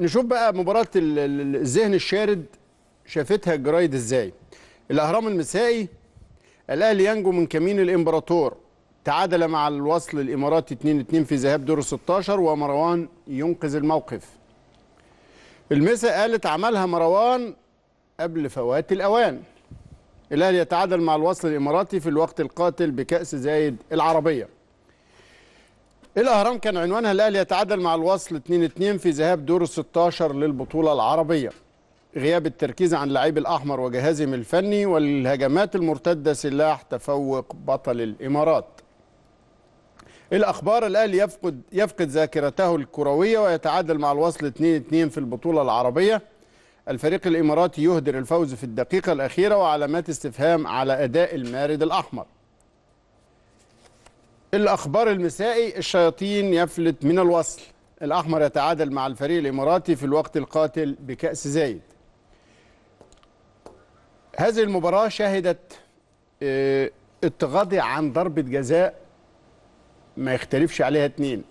نشوف بقى مباراه الذهن الشارد شافتها الجرايد ازاي الاهرام المسائي الاهلي ينجو من كمين الامبراطور تعادل مع الوصل الاماراتي 2-2 في ذهاب دور 16 ومروان ينقذ الموقف المسا قالت عملها مروان قبل فوات الاوان الاهلي يتعادل مع الوصل الاماراتي في الوقت القاتل بكاس زايد العربيه الأهرام كان عنوانها الأهلي يتعادل مع الوصل 2-2 في ذهاب دور ال 16 للبطولة العربية غياب التركيز عن لعيب الأحمر وجهازهم الفني والهجمات المرتدة سلاح تفوق بطل الإمارات الأخبار الأهلي يفقد, يفقد ذاكرته الكروية ويتعادل مع الوصل 2-2 في البطولة العربية الفريق الإماراتي يهدر الفوز في الدقيقة الأخيرة وعلامات استفهام على أداء المارد الأحمر الأخبار المسائي الشياطين يفلت من الوصل الأحمر يتعادل مع الفريق الإماراتي في الوقت القاتل بكأس زايد هذه المباراة شهدت آه، التغاضي عن ضربة جزاء ما يختلفش عليها اتنين